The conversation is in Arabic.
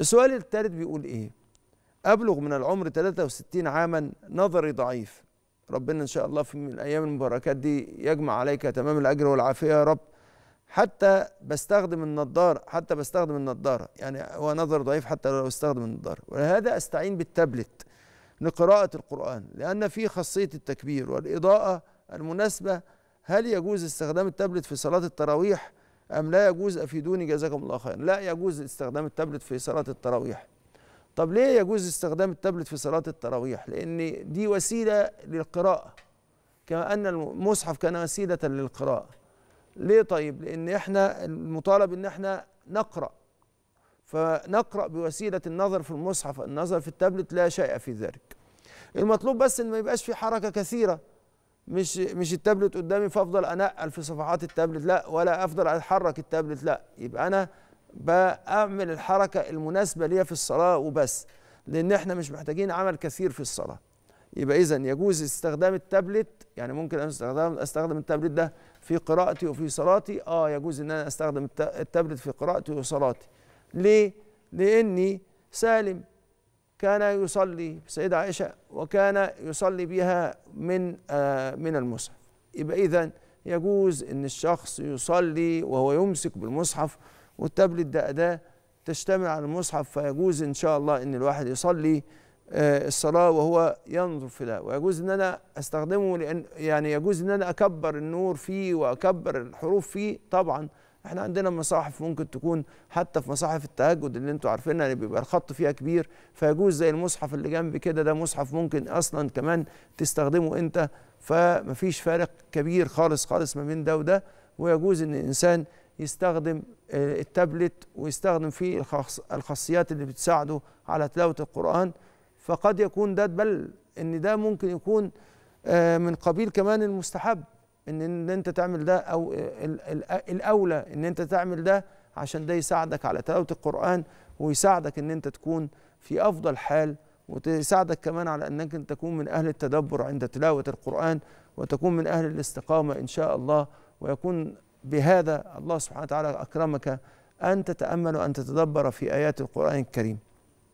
السؤال الثالث بيقول ايه ابلغ من العمر 63 عاما نظري ضعيف ربنا ان شاء الله في الايام المباركات دي يجمع عليك تمام الاجر والعافيه يا رب حتى بستخدم النظارة حتى بستخدم النظارة يعني هو نظر ضعيف حتى لو استخدم النظارة ولهذا استعين بالتابلت لقراءه القران لان فيه خاصيه التكبير والاضاءه المناسبه هل يجوز استخدام التابلت في صلاه التراويح أم لا يجوز أفيدوني جزاكم الله خيرا لا يجوز استخدام التابلت في صلاة التراويح طب ليه يجوز استخدام التابلت في صلاة التراويح لأن دي وسيلة للقراءة كما أن المصحف كان وسيلة للقراءة ليه طيب لأن إحنا المطالب إن إحنا نقرأ فنقرأ بوسيلة النظر في المصحف النظر في التابلت لا شيء في ذلك المطلوب بس إن ما يبقاش في حركة كثيرة مش مش التابلت قدامي فافضل انقل في صفحات التابلت لا ولا افضل اتحرك التابلت لا يبقى انا بعمل الحركه المناسبه ليا في الصلاه وبس لان احنا مش محتاجين عمل كثير في الصلاه يبقى اذا يجوز استخدام التابلت يعني ممكن انا استخدم استخدم التابلت ده في قراءتي وفي صلاتي اه يجوز ان انا استخدم التابلت في قراءتي وصلاتي ليه لاني سالم كان يصلي سيدة عائشة وكان يصلي بها من آه، من المصحف يبقى إذا يجوز إن الشخص يصلي وهو يمسك بالمصحف والتابلت ده أداة تشتمل على المصحف فيجوز إن شاء الله إن الواحد يصلي آه، الصلاة وهو ينظر في ده ويجوز إن أنا أستخدمه لأن يعني يجوز إن أنا أكبر النور فيه وأكبر الحروف فيه طبعًا احنا عندنا مصاحف ممكن تكون حتى في مصاحف التهجد اللي انتوا عارفينها اللي بيبقى الخط فيها كبير فيجوز زي المصحف اللي جنب كده ده مصحف ممكن اصلا كمان تستخدمه انت فمفيش فارق كبير خالص خالص ما بين ده وده ويجوز ان الانسان يستخدم آه، التابلت ويستخدم فيه الخاصيات اللي بتساعده على تلاوه القران فقد يكون ده بل ان ده ممكن يكون آه، من قبيل كمان المستحب ان ان انت تعمل ده او الاولى ان انت تعمل ده عشان ده يساعدك على تلاوه القران ويساعدك ان انت تكون في افضل حال وتساعدك كمان على انك انت تكون من اهل التدبر عند تلاوه القران وتكون من اهل الاستقامه ان شاء الله ويكون بهذا الله سبحانه وتعالى اكرمك ان تتامل وان تتدبر في ايات القران الكريم